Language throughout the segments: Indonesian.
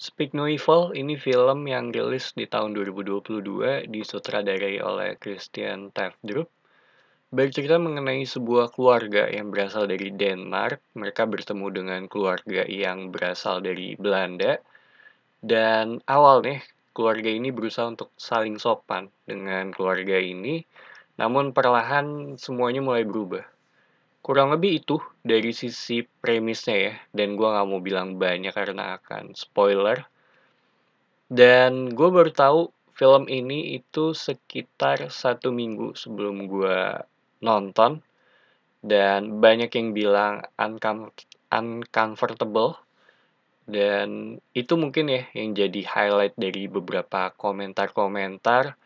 Speak No Evil ini film yang rilis di tahun 2022 disutradarai oleh Christian Tafdrup. Bercerita mengenai sebuah keluarga yang berasal dari Denmark, mereka bertemu dengan keluarga yang berasal dari Belanda, dan awal nih keluarga ini berusaha untuk saling sopan dengan keluarga ini, namun perlahan semuanya mulai berubah kurang lebih itu dari sisi premisnya ya dan gue nggak mau bilang banyak karena akan spoiler dan gue baru tahu film ini itu sekitar satu minggu sebelum gue nonton dan banyak yang bilang uncomfortable dan itu mungkin ya yang jadi highlight dari beberapa komentar-komentar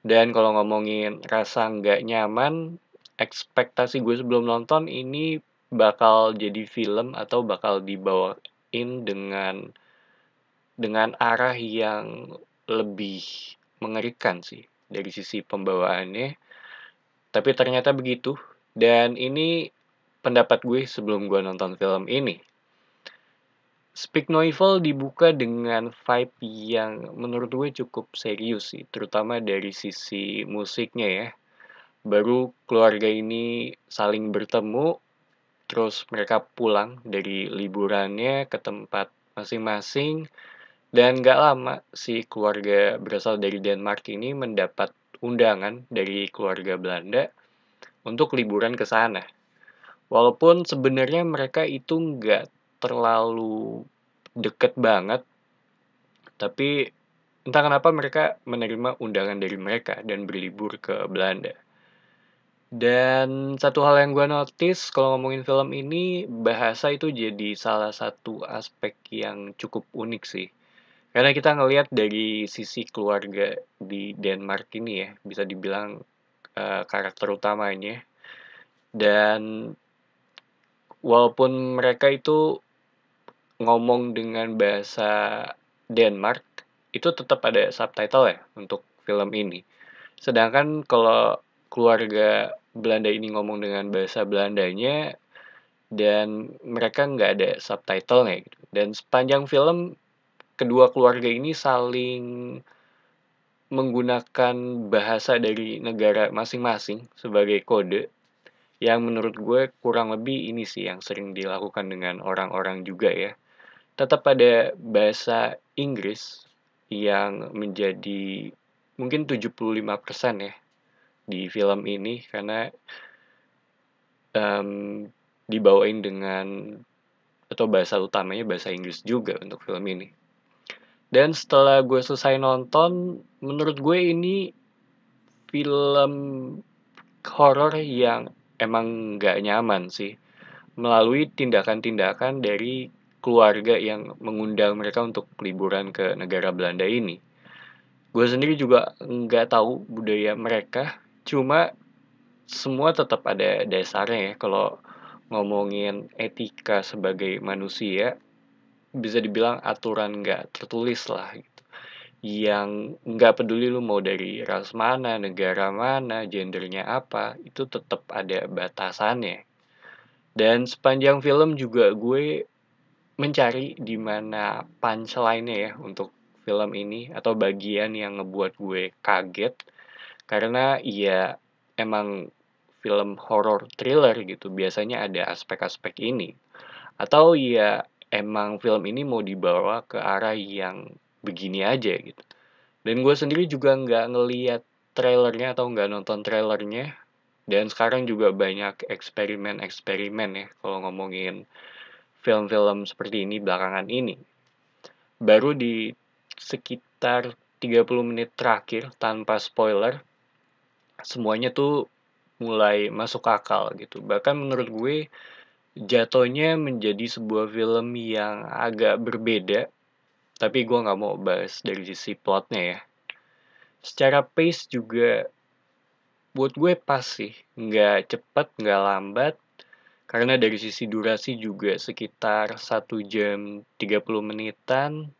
dan kalau ngomongin rasa nggak nyaman ekspektasi gue sebelum nonton ini bakal jadi film atau bakal dibawain dengan dengan arah yang lebih mengerikan sih dari sisi pembawaannya. Tapi ternyata begitu dan ini pendapat gue sebelum gue nonton film ini. Speak No Evil dibuka dengan vibe yang menurut gue cukup serius sih, terutama dari sisi musiknya ya baru keluarga ini saling bertemu, terus mereka pulang dari liburannya ke tempat masing-masing, dan gak lama si keluarga berasal dari Denmark ini mendapat undangan dari keluarga Belanda untuk liburan ke sana. Walaupun sebenarnya mereka itu gak terlalu deket banget, tapi entah kenapa mereka menerima undangan dari mereka dan berlibur ke Belanda. Dan satu hal yang gue notice kalau ngomongin film ini, bahasa itu jadi salah satu aspek yang cukup unik sih. Karena kita ngelihat dari sisi keluarga di Denmark ini ya, bisa dibilang uh, karakter utamanya. Dan walaupun mereka itu ngomong dengan bahasa Denmark, itu tetap ada subtitle ya untuk film ini. Sedangkan kalau keluarga Belanda ini ngomong dengan bahasa Belandanya dan mereka nggak ada subtitlenya gitu. Dan sepanjang film kedua keluarga ini saling menggunakan bahasa dari negara masing-masing sebagai kode yang menurut gue kurang lebih ini sih yang sering dilakukan dengan orang-orang juga ya. Tetap ada bahasa Inggris yang menjadi mungkin 75% ya di film ini karena um, dibawain dengan atau bahasa utamanya bahasa Inggris juga untuk film ini. Dan setelah gue selesai nonton, menurut gue ini film horor yang emang gak nyaman sih. Melalui tindakan-tindakan dari keluarga yang mengundang mereka untuk liburan ke negara Belanda ini. Gue sendiri juga nggak tahu budaya mereka, Cuma semua tetap ada dasarnya ya. Kalau ngomongin etika sebagai manusia, bisa dibilang aturan nggak tertulis lah gitu. Yang nggak peduli lu mau dari ras mana, negara mana, gendernya apa, itu tetap ada batasannya. Dan sepanjang film juga gue mencari di mana punchline-nya ya untuk film ini atau bagian yang ngebuat gue kaget karena ya emang film horror thriller gitu biasanya ada aspek-aspek ini atau ya emang film ini mau dibawa ke arah yang begini aja gitu dan gue sendiri juga nggak ngeliat trailernya atau nggak nonton trailernya dan sekarang juga banyak eksperimen-eksperimen ya kalau ngomongin film-film seperti ini belakangan ini baru di sekitar 30 menit terakhir tanpa spoiler semuanya tuh mulai masuk akal gitu. Bahkan menurut gue jatuhnya menjadi sebuah film yang agak berbeda. Tapi gue nggak mau bahas dari sisi plotnya ya. Secara pace juga buat gue pas sih. Nggak cepet, nggak lambat. Karena dari sisi durasi juga sekitar 1 jam 30 menitan.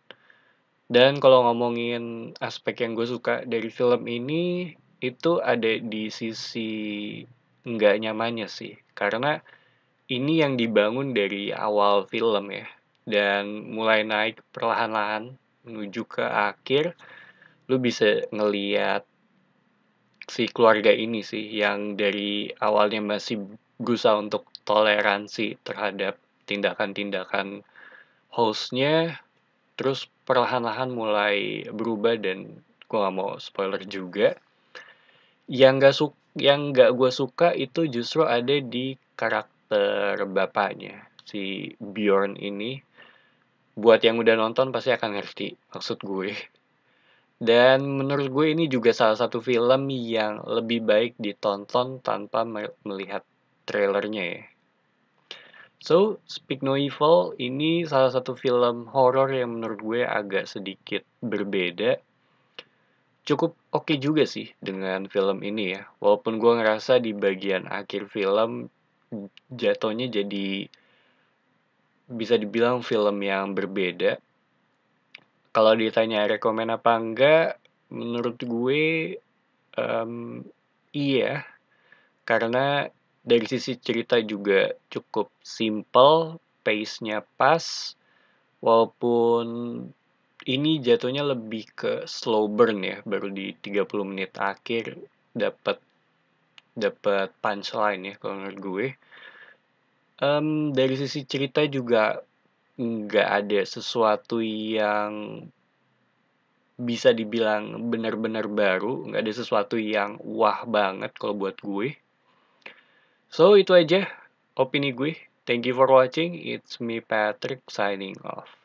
Dan kalau ngomongin aspek yang gue suka dari film ini, itu ada di sisi nggak nyamannya sih karena ini yang dibangun dari awal film ya dan mulai naik perlahan-lahan menuju ke akhir lu bisa ngeliat si keluarga ini sih yang dari awalnya masih gusah untuk toleransi terhadap tindakan-tindakan hostnya terus perlahan-lahan mulai berubah dan gue gak mau spoiler juga yang nggak su yang nggak gue suka itu justru ada di karakter bapaknya si Bjorn ini buat yang udah nonton pasti akan ngerti maksud gue dan menurut gue ini juga salah satu film yang lebih baik ditonton tanpa melihat trailernya ya So, Speak No Evil ini salah satu film horor yang menurut gue agak sedikit berbeda cukup oke okay juga sih dengan film ini ya. Walaupun gue ngerasa di bagian akhir film jatuhnya jadi bisa dibilang film yang berbeda. Kalau ditanya rekomen apa enggak, menurut gue um, iya. Karena dari sisi cerita juga cukup simple, pace-nya pas, walaupun ini jatuhnya lebih ke slow burn ya baru di 30 menit akhir dapat dapat punchline ya kalau menurut gue um, dari sisi cerita juga nggak ada sesuatu yang bisa dibilang benar-benar baru nggak ada sesuatu yang wah banget kalau buat gue so itu aja opini gue thank you for watching it's me Patrick signing off